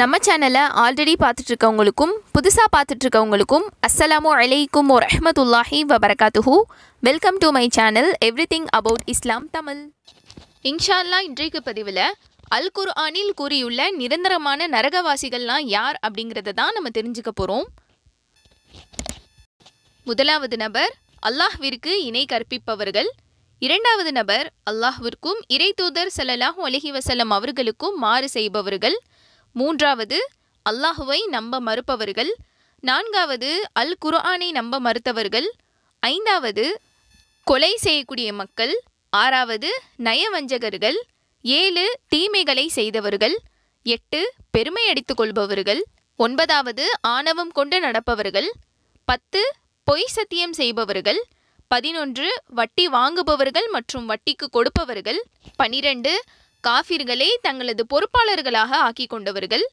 நம்ம சேனலை ஆல்ரெடி பார்த்துட்டு இருக்கவங்களுக்கும் புதுசாக பார்த்துட்டு இருக்கவங்களுக்கும் அஸ்லாம் அலைக்கும் ரஹமத்துல்லாஹி வபரகாத்துஹூ welcome to my channel everything about Islam Tamil இன்ஷால்லா இன்றைக்கு பதிவில் அல் குர்ஆனில் கூறியுள்ள நிரந்தரமான நரகவாசிகள்லாம் யார் அப்படிங்கிறத தான் நம்ம தெரிஞ்சுக்க போகிறோம் முதலாவது நபர் அல்லாஹ்விற்கு இணை கற்பிப்பவர்கள் இரண்டாவது நபர் அல்லாஹ்விற்கும் இறை தூதர் சல்லாஹூ அலஹி வசலம் அவர்களுக்கும் மாறு செய்பவர்கள் மூன்றாவது அல்லாஹுவை நம்ப மறுப்பவர்கள் நான்காவது அல் குர்ஆனை நம்ப மறுத்தவர்கள் ஐந்தாவது கொலை செய்யக்கூடிய மக்கள் ஆறாவது நயவஞ்சகர்கள் ஏழு தீமைகளை செய்தவர்கள் எட்டு பெருமை அடித்துக் கொள்பவர்கள் ஒன்பதாவது ஆணவம் கொண்டு நடப்பவர்கள் பத்து பொய் சத்தியம் செய்பவர்கள் பதினொன்று வட்டி வாங்குபவர்கள் மற்றும் வட்டிக்கு கொடுப்பவர்கள் பனிரெண்டு காஃபிர்களை தங்களது பொறுப்பாளர்களாக ஆக்கி கொண்டவர்கள்